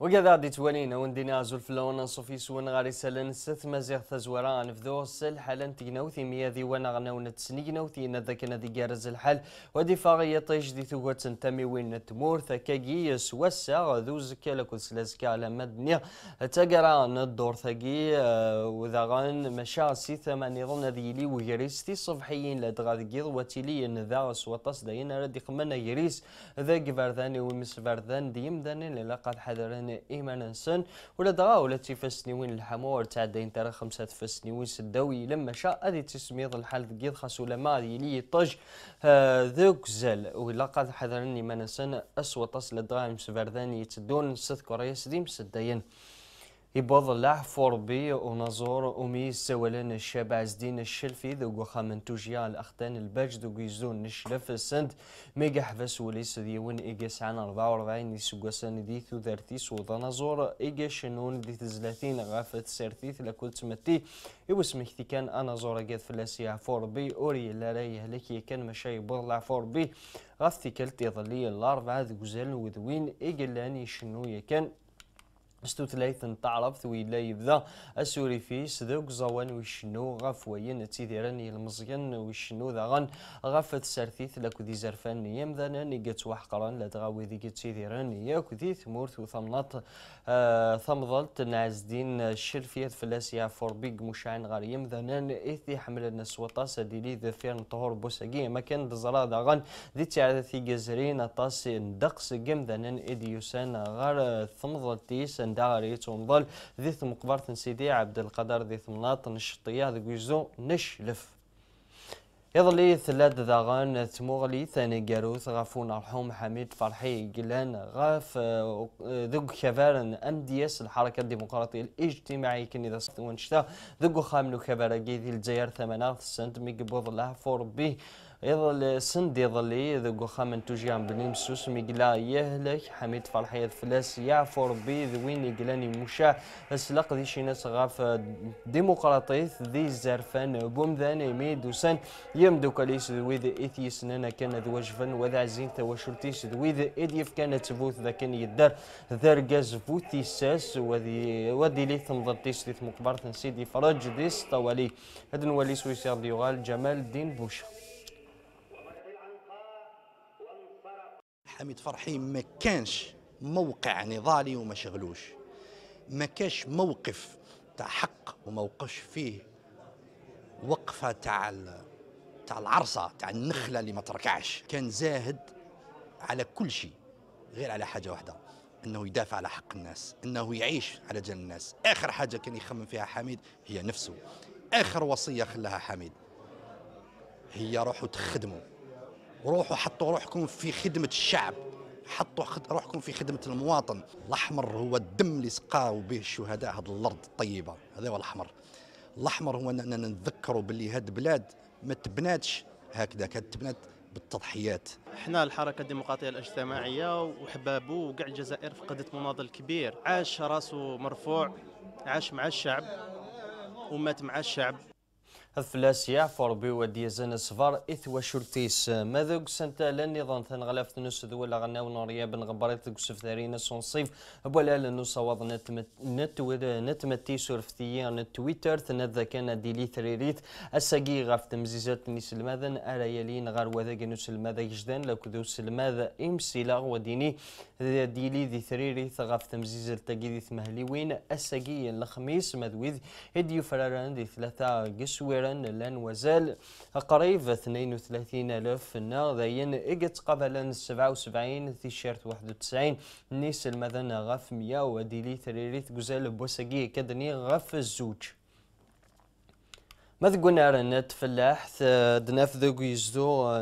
وكذا دي توالينا وندينا عزول فلون نصفي سوان غاري سالن ست مزيغ تزوارا نفذو سل حالا تقناوثي مياذي وانا غناونا تسنيقناوثي نذاك نادي جارز الحال ودي فاغي يطيش دي ثوغة تنتمي وين تمور ثكاقي سواسا ذو زكا لكو سلازكا على مدنيا تقرا ندور ثقي آه، وذا غن مشا سي ثماني ظن ذي لي ويريس تي صفحيين لدغا ذقيض وتيلي نذا سوطاس داينا رادي قمنا يريس ذا ومس ومسفردان ديم ذاني لقد حذرن من ايمان انسان ولا دغا ولا تيفاسنيوين الحمور تاع دين ترى خمسه تفاسنيوين سداوي لما شاء هذه تسميض الحال كيد خاصو لما يلي طج آه، ذوك زال ولا قاد حذرني ايمان انسان اسوى تصل الدراهم سفرداني تدون ست كوريا سديم سدين يبوظ الله فوربي ونظور أمي سوالين الشاب عزدين الشلفي ذو قوخة من توجيا الأختان البجد وقيزون نشلف السند ميجا حفاس وليس ذي ون إيجاس عن 44 يسوق سان ذي ثو ذارتيس وضا نظور إيجا شنون دي تزلاثين غافة سارتيث لكل تمتي يو اسمه ذي كان أنا زورا قيد فلاسيا فوربي أوري اللاري يهلك يكن مشاي يبوظ الله فوربي غافتي كالتي ظلي الأربعة ذي قزال وذوين إيجا لاني شنو يكن ستوتلايثن تعرفت ويلا يبدا السوري في سدوك زوان وشنو غف وين تيديراني المزيان ذا غن غفت سرثيث لك ذي زرفان يمذانا نيقات وحقران لدغاوي ذي تيديران ياك ذي ثمورث وثمنات آه ثمضلت نعز دين الشلفيات فلاسيا فوربيك مشعن غار ذا إثي حمل الناس وطاس ديلي ذا فيرن طهور بوساقي مكان ذزرا ذاغن ذي تعاذ ثي جزرين طاس ندقس جمذانا إديوسان غار سن داري تنضل ذي ثم قبر سيدي عبد القدر ذي ثم ناط نشطية ذي ويزو نشلف يظلي ثلاث ذاغان تموغلي ثاني جاروث غفون رحوم حميد فرحي قلان غاف آه، ذوق كفارن ام دي اس الحركه الديمقراطيه الاجتماعيه كني ذا ونشتا ذوق خامل كفارا جيدي الجزائر ثمانات السنت ميقبوض الله فور بيه يظل سند يظل يذ خامن توجيان بنيم سوس ميقلا يهلك حميد فرحي فلاس يعفر بي ذوين يقلاني مشا اسلق ذي شي ناس غاف ديموقراطي ذي زرفان بومذان يميد وسن يمدو كاليس ذويذ اثي سنانا كان وجفن وذا عزين توشلتيس ذويذ اديف كانت بوث ذا كان يدار ذار قاز بوثي ساس وذي ودي لي ذي مقبرة سيدي فرج ديس طوالي هدن نولي سويسير ديوغال جمال الدين بوشا حميد فرحي ما كانش موقع نضالي وما شغلوش ما كانش موقف تاع حق وما وقفش فيه وقفه تاع تاع العرصه تاع النخله اللي ما تركعش كان زاهد على كل شيء غير على حاجه واحده انه يدافع على حق الناس انه يعيش على جال الناس اخر حاجه كان يخمم فيها حميد هي نفسه اخر وصيه خلاها حميد هي روحوا تخدموا روحوا حطوا روحكم في خدمة الشعب حطوا روحكم في خدمة المواطن الأحمر هو الدم اللي سقاو به الشهداء هذه الأرض الطيبة هذا هو الأحمر الأحمر هو أننا نتذكروا باللي هاد البلاد ما تبناتش هكذا كانت تبنات بالتضحيات احنا الحركه الديمقراطيه الاجتماعيه وحبابو وكاع الجزائر فقدت مناضل كبير عاش راسه مرفوع عاش مع الشعب ومات مع الشعب فلاس يعفر بودي زن صفر إثوى شرطيس ماذا قسنت لن نظام تنغلاف تنس دول غناو نوريا بن غبريت قسف ثارينا سنصيف ولا لنو صواد نتمتي سورفتيا نتويتر تنذا كان ديلي ثريريت أساقي غاف تمزيزات نيس الماذن يلين غار وذاق نوس الماذا يجدان لكذو سلماذا إمسيلا وديني ديلي ذي ثريريت غاف تمزيزة تاقي ذي ثمهلي وين أساقي الخميس ماذويذ إديو فراران ذي ثلاثة قسوير مؤخرا لان وزال قريب 32 ألف ذاين اقت قبل 77 تيشيرت 91 نيس المذن غف 100 وديلي ثريريت جزال بوسقي كدني غف الزوج ماذا قلنا رانا تفلاح دنافذ آه،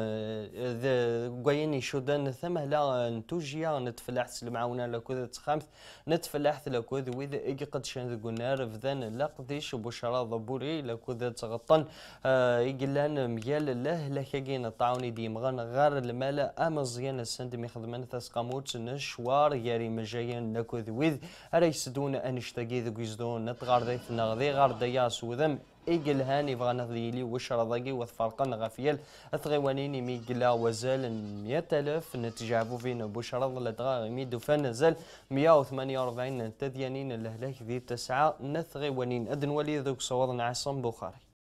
ذا قاين يشودن ثم لا نتوجيا نتفلاح المعاونة لكود تخامث نتفلاح لكوذ ويد إيقي قد شان ذا قلنا رفذان لا قديش بشرى ضبوري لكوذ تغطن آه، إيقي لان ميال الله لكيقين الطعوني ديمغان غار المال امزيان السند ميخدمان تسقاموت نشوار ياري مجاين لكود ويد اريسدون انشتاقي ذا قيزو نتغار ذا ذي غار دياس وذم إيجل هاني بغانا ذيلي وش رضاقي وثفرقن غفيل أثغيوانيني ميقلا وزال مية ألف نتجعبو فين بوش رض لدغا دوفان زال مية وثمانية وأربعين تذيانين الهلاك ذي تسعة نثغيوانين أدن ولي ذوك صوض عصام بخاري